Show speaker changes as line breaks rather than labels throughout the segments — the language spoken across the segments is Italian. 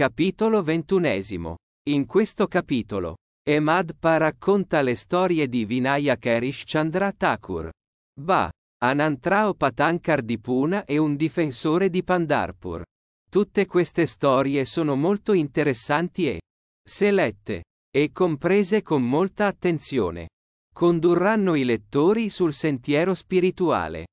Capitolo ventunesimo. In questo capitolo, Emadpa racconta le storie di Vinayak Erish Chandra Thakur. Ba, Anantrao Patankar di Puna e un difensore di Pandarpur. Tutte queste storie sono molto interessanti e, selette e comprese con molta attenzione, condurranno i lettori sul sentiero spirituale.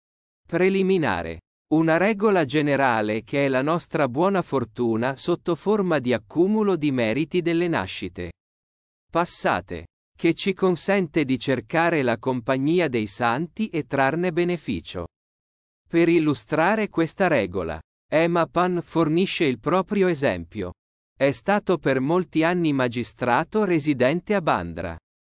Preliminare. Una regola generale che è la nostra buona fortuna sotto forma di accumulo di meriti delle nascite passate, che ci consente di cercare la compagnia dei santi e trarne beneficio. Per illustrare questa regola, Emma Pan fornisce il proprio esempio. È stato per molti anni magistrato residente a Bandra,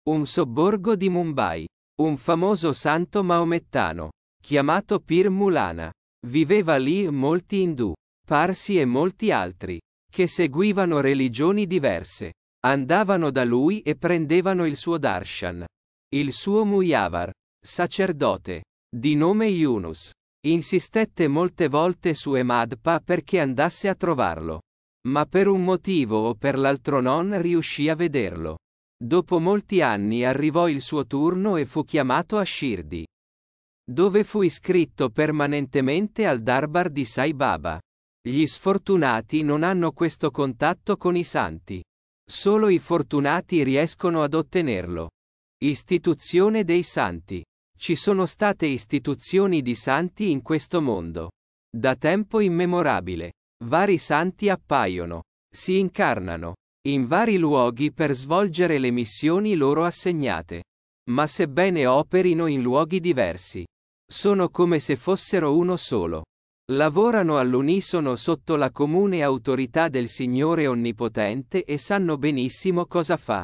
un sobborgo di Mumbai, un famoso santo maomettano, chiamato Pir Mulana. Viveva lì molti indù, parsi e molti altri, che seguivano religioni diverse. Andavano da lui e prendevano il suo darshan. Il suo Muyavar, sacerdote, di nome Yunus, insistette molte volte su Emadpa perché andasse a trovarlo. Ma per un motivo o per l'altro non riuscì a vederlo. Dopo molti anni arrivò il suo turno e fu chiamato a Shirdi dove fu iscritto permanentemente al Darbar di Sai Baba. Gli sfortunati non hanno questo contatto con i santi. Solo i fortunati riescono ad ottenerlo. Istituzione dei santi. Ci sono state istituzioni di santi in questo mondo. Da tempo immemorabile. Vari santi appaiono. Si incarnano. In vari luoghi per svolgere le missioni loro assegnate. Ma sebbene operino in luoghi diversi, sono come se fossero uno solo. Lavorano all'unisono sotto la comune autorità del Signore Onnipotente e sanno benissimo cosa fa.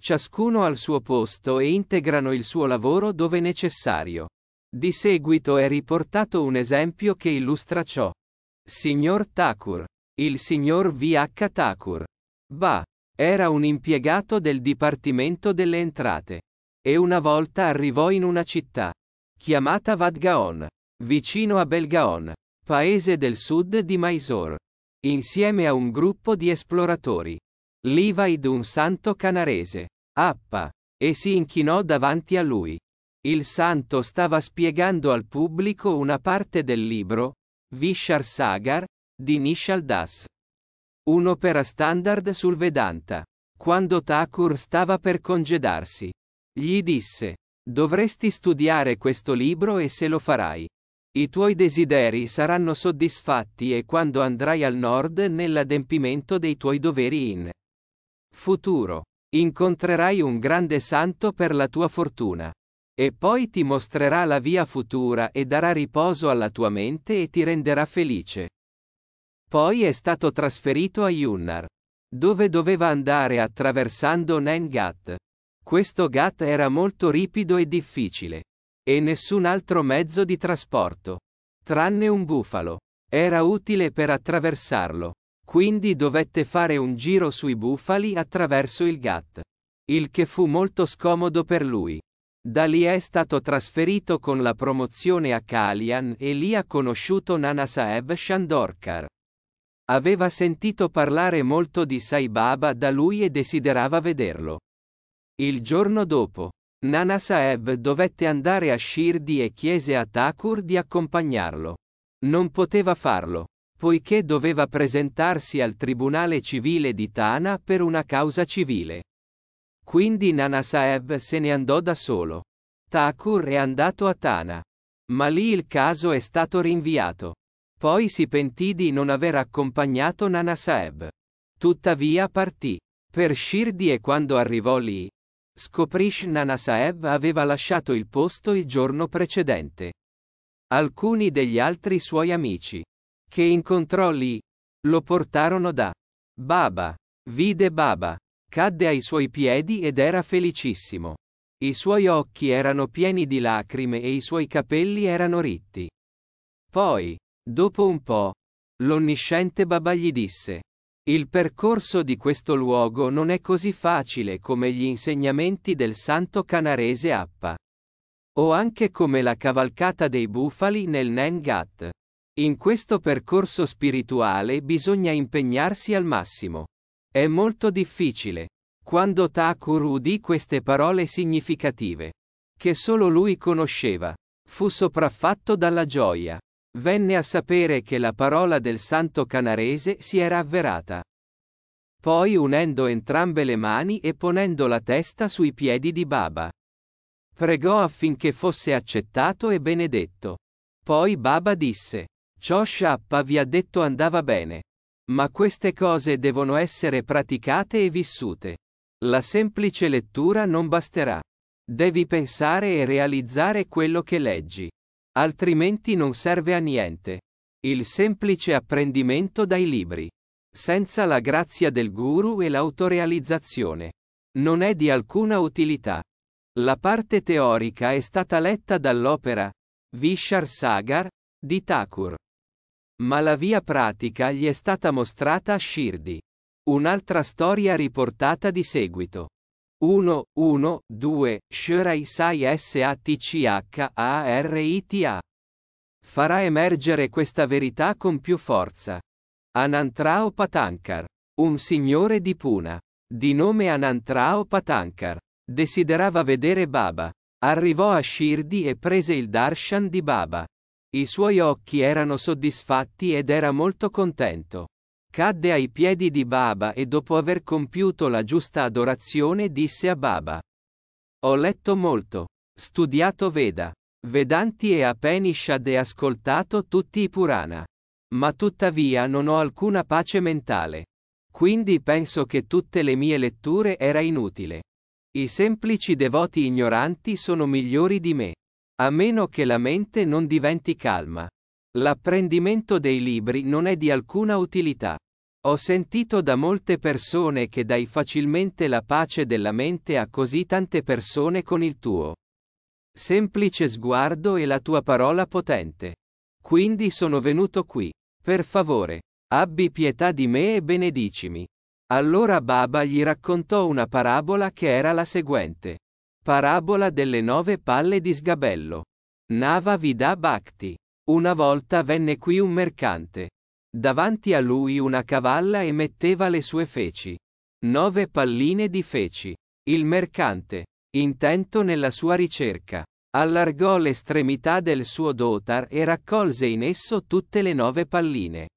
Ciascuno al suo posto e integrano il suo lavoro dove necessario. Di seguito è riportato un esempio che illustra ciò. Signor Takur. Il signor VH Takur. Ba. Era un impiegato del Dipartimento delle Entrate. E una volta arrivò in una città chiamata Vadgaon, vicino a Belgaon, paese del sud di Mysore, insieme a un gruppo di esploratori. Livaid un santo canarese, appa, e si inchinò davanti a lui. Il santo stava spiegando al pubblico una parte del libro, Vishar Sagar, di Nishal Das. Un'opera standard sul Vedanta. Quando Thakur stava per congedarsi, gli disse, Dovresti studiare questo libro e se lo farai. I tuoi desideri saranno soddisfatti e quando andrai al nord nell'adempimento dei tuoi doveri in futuro. Incontrerai un grande santo per la tua fortuna. E poi ti mostrerà la via futura e darà riposo alla tua mente e ti renderà felice. Poi è stato trasferito a Yunnar, dove doveva andare attraversando Nengat. Questo GAT era molto ripido e difficile. E nessun altro mezzo di trasporto. Tranne un bufalo. Era utile per attraversarlo. Quindi dovette fare un giro sui bufali attraverso il GAT. Il che fu molto scomodo per lui. Da lì è stato trasferito con la promozione a Kalian e lì ha conosciuto Nana Saeb Shandorkar. Aveva sentito parlare molto di Sai Baba da lui e desiderava vederlo. Il giorno dopo, Nana Saeb dovette andare a Shirdi e chiese a Thakur di accompagnarlo. Non poteva farlo, poiché doveva presentarsi al tribunale civile di Tana per una causa civile. Quindi Nana Saeb se ne andò da solo. Thakur è andato a Tana. Ma lì il caso è stato rinviato. Poi si pentì di non aver accompagnato Nana Saeb. Tuttavia partì. Per Shirdi e quando arrivò lì, Scoprish Nana Saeb aveva lasciato il posto il giorno precedente. Alcuni degli altri suoi amici, che incontrò lì, lo portarono da Baba. Vide Baba. Cadde ai suoi piedi ed era felicissimo. I suoi occhi erano pieni di lacrime e i suoi capelli erano ritti. Poi, dopo un po', l'onnisciente Baba gli disse, il percorso di questo luogo non è così facile come gli insegnamenti del santo canarese Appa. O anche come la cavalcata dei bufali nel Nengat. In questo percorso spirituale bisogna impegnarsi al massimo. È molto difficile. Quando Thakur udì queste parole significative, che solo lui conosceva, fu sopraffatto dalla gioia. Venne a sapere che la parola del santo canarese si era avverata. Poi unendo entrambe le mani e ponendo la testa sui piedi di Baba. Pregò affinché fosse accettato e benedetto. Poi Baba disse, ciò Shappa vi ha detto andava bene. Ma queste cose devono essere praticate e vissute. La semplice lettura non basterà. Devi pensare e realizzare quello che leggi. Altrimenti non serve a niente. Il semplice apprendimento dai libri. Senza la grazia del guru e l'autorealizzazione. Non è di alcuna utilità. La parte teorica è stata letta dall'opera Vishar Sagar di Thakur. Ma la via pratica gli è stata mostrata a Shirdi. Un'altra storia riportata di seguito. 1, 1, 2, Sai Shuraisai SATCHARITA. Farà emergere questa verità con più forza. Anantrao Patankar. Un signore di Puna. Di nome Anantrao Patankar. Desiderava vedere Baba. Arrivò a Shirdi e prese il darshan di Baba. I suoi occhi erano soddisfatti ed era molto contento. Cadde ai piedi di Baba e dopo aver compiuto la giusta adorazione disse a Baba. Ho letto molto, studiato Veda, Vedanti e Apenishad e ascoltato tutti i Purana. Ma tuttavia non ho alcuna pace mentale. Quindi penso che tutte le mie letture era inutile. I semplici devoti ignoranti sono migliori di me. A meno che la mente non diventi calma. L'apprendimento dei libri non è di alcuna utilità. Ho sentito da molte persone che dai facilmente la pace della mente a così tante persone con il tuo semplice sguardo e la tua parola potente. Quindi sono venuto qui. Per favore, abbi pietà di me e benedicimi. Allora Baba gli raccontò una parabola che era la seguente. Parabola delle nove palle di sgabello. Nava Vida Bhakti. Una volta venne qui un mercante. Davanti a lui una cavalla emetteva le sue feci. Nove palline di feci. Il mercante, intento nella sua ricerca, allargò l'estremità del suo dotar e raccolse in esso tutte le nove palline.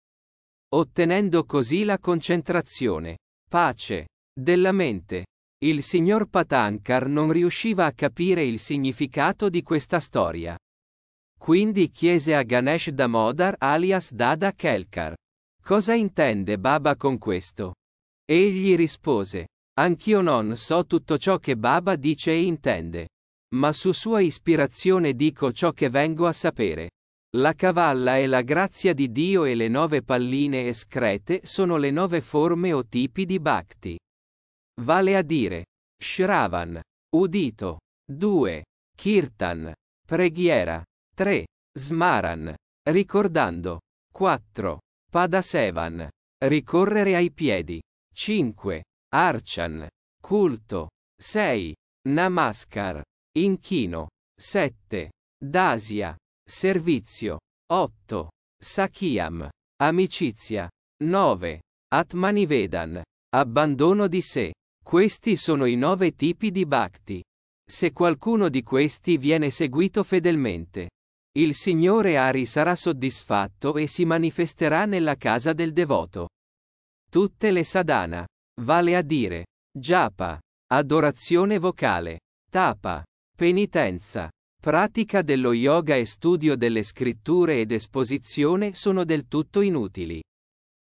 Ottenendo così la concentrazione, pace, della mente. Il signor Patankar non riusciva a capire il significato di questa storia. Quindi chiese a Ganesh Damodar alias Dada Kelkar. Cosa intende Baba con questo? Egli rispose. Anch'io non so tutto ciò che Baba dice e intende. Ma su sua ispirazione dico ciò che vengo a sapere. La cavalla è la grazia di Dio e le nove palline escrete sono le nove forme o tipi di bhakti. Vale a dire, Shravan, udito, 2, Kirtan, preghiera, 3. Smaran. Ricordando. 4. Padasevan. Ricorrere ai piedi. 5. Archan. Culto. 6. Namaskar. Inchino. 7. Dasia. Servizio. 8. Sakiam. Amicizia. 9. Atmanivedan. Abbandono di sé. Questi sono i nove tipi di bhakti. Se qualcuno di questi viene seguito fedelmente, il Signore Ari sarà soddisfatto e si manifesterà nella casa del devoto. Tutte le sadhana, vale a dire, japa, adorazione vocale, tapa, penitenza, pratica dello yoga e studio delle scritture ed esposizione sono del tutto inutili.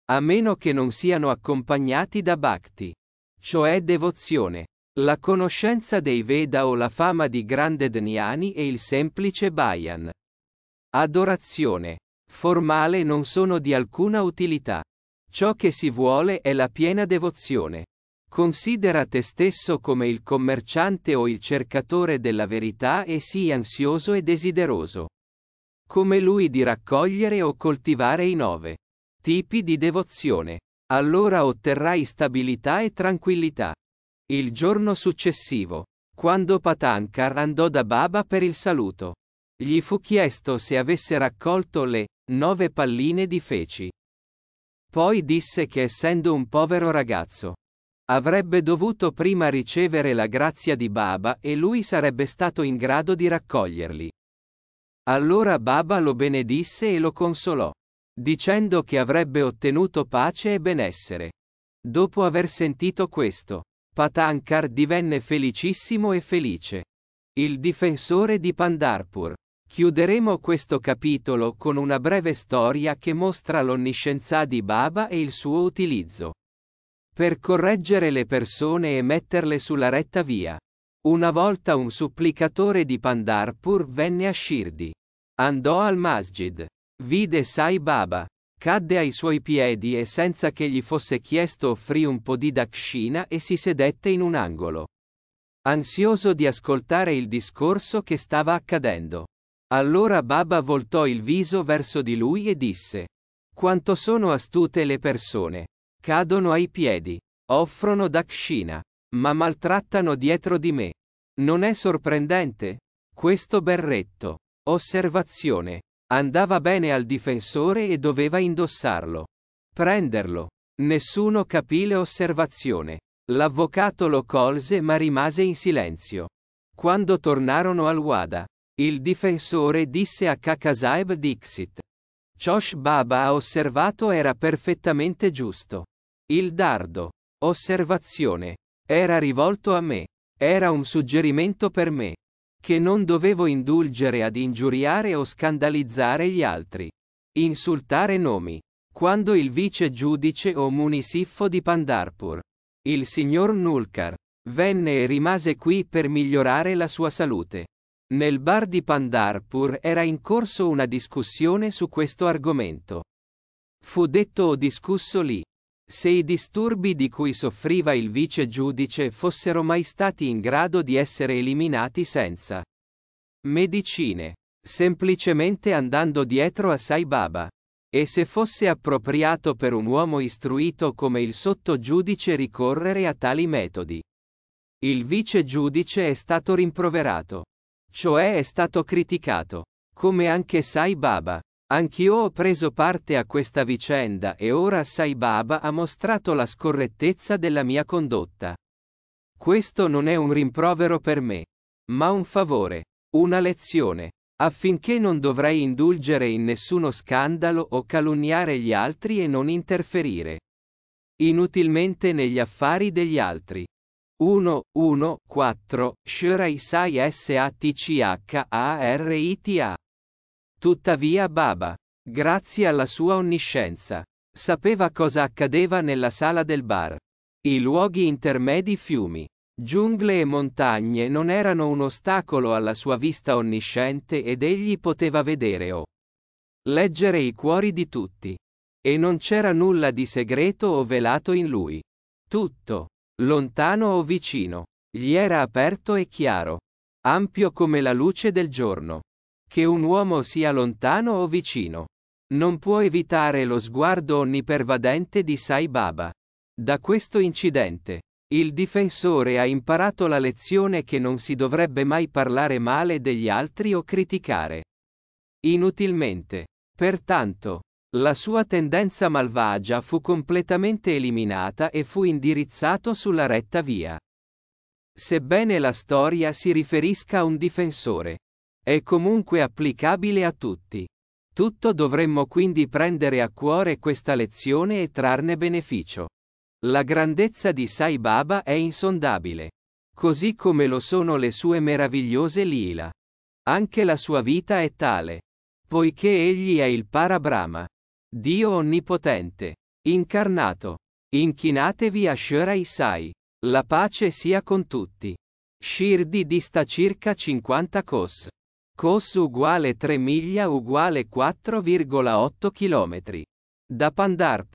A meno che non siano accompagnati da bhakti, cioè devozione. La conoscenza dei Veda o la fama di grande Dniani e il semplice Bhayan. Adorazione. Formale non sono di alcuna utilità. Ciò che si vuole è la piena devozione. Considera te stesso come il commerciante o il cercatore della verità e sii ansioso e desideroso. Come lui di raccogliere o coltivare i nove tipi di devozione. Allora otterrai stabilità e tranquillità. Il giorno successivo, quando Patankar andò da Baba per il saluto, gli fu chiesto se avesse raccolto le nove palline di feci. Poi disse che essendo un povero ragazzo, avrebbe dovuto prima ricevere la grazia di Baba e lui sarebbe stato in grado di raccoglierli. Allora Baba lo benedisse e lo consolò, dicendo che avrebbe ottenuto pace e benessere. Dopo aver sentito questo, Patankar divenne felicissimo e felice. Il difensore di Pandarpur. Chiuderemo questo capitolo con una breve storia che mostra l'onniscienza di Baba e il suo utilizzo. Per correggere le persone e metterle sulla retta via. Una volta un supplicatore di Pandarpur venne a Shirdi. Andò al Masjid. Vide Sai Baba. Cadde ai suoi piedi e senza che gli fosse chiesto offrì un po' di dakshina e si sedette in un angolo. Ansioso di ascoltare il discorso che stava accadendo. Allora Baba voltò il viso verso di lui e disse. Quanto sono astute le persone. Cadono ai piedi. Offrono dakshina. Ma maltrattano dietro di me. Non è sorprendente? Questo berretto. Osservazione. Andava bene al difensore e doveva indossarlo. Prenderlo. Nessuno capì l'osservazione. L'avvocato lo colse ma rimase in silenzio. Quando tornarono al Wada, il difensore disse a Kakasaev Dixit. Chosh Baba ha osservato era perfettamente giusto. Il dardo. Osservazione. Era rivolto a me. Era un suggerimento per me. Che non dovevo indulgere ad ingiuriare o scandalizzare gli altri. Insultare nomi. Quando il vice giudice o munisiffo di Pandarpur, il signor Nulkar, venne e rimase qui per migliorare la sua salute. Nel bar di Pandarpur era in corso una discussione su questo argomento. Fu detto o discusso lì. Se i disturbi di cui soffriva il vice giudice fossero mai stati in grado di essere eliminati senza medicine, semplicemente andando dietro a Sai Baba. E se fosse appropriato per un uomo istruito come il sotto giudice ricorrere a tali metodi. Il vice giudice è stato rimproverato. Cioè è stato criticato. Come anche Sai Baba. Anch'io ho preso parte a questa vicenda e ora Sai Baba ha mostrato la scorrettezza della mia condotta. Questo non è un rimprovero per me, ma un favore, una lezione, affinché non dovrei indulgere in nessuno scandalo o calunniare gli altri e non interferire inutilmente negli affari degli altri. 1 1 4 Shurai 114 Shuraisai SATCHARITA. Tuttavia Baba, grazie alla sua onniscienza, sapeva cosa accadeva nella sala del bar. I luoghi intermedi fiumi, giungle e montagne non erano un ostacolo alla sua vista onnisciente ed egli poteva vedere o leggere i cuori di tutti. E non c'era nulla di segreto o velato in lui. Tutto, Lontano o vicino. Gli era aperto e chiaro. Ampio come la luce del giorno. Che un uomo sia lontano o vicino. Non può evitare lo sguardo onnipervadente di Sai Baba. Da questo incidente, il difensore ha imparato la lezione che non si dovrebbe mai parlare male degli altri o criticare. Inutilmente. Pertanto, la sua tendenza malvagia fu completamente eliminata e fu indirizzato sulla retta via. Sebbene la storia si riferisca a un difensore, è comunque applicabile a tutti. Tutto dovremmo quindi prendere a cuore questa lezione e trarne beneficio. La grandezza di Sai Baba è insondabile. Così come lo sono le sue meravigliose lila. Anche la sua vita è tale. Poiché egli è il Parabrahma. Dio Onnipotente, incarnato, inchinatevi a Shurai Sai. La pace sia con tutti. Shirdi dista circa 50 cos. Cos uguale 3 miglia uguale 4,8 km. Da Pandarp,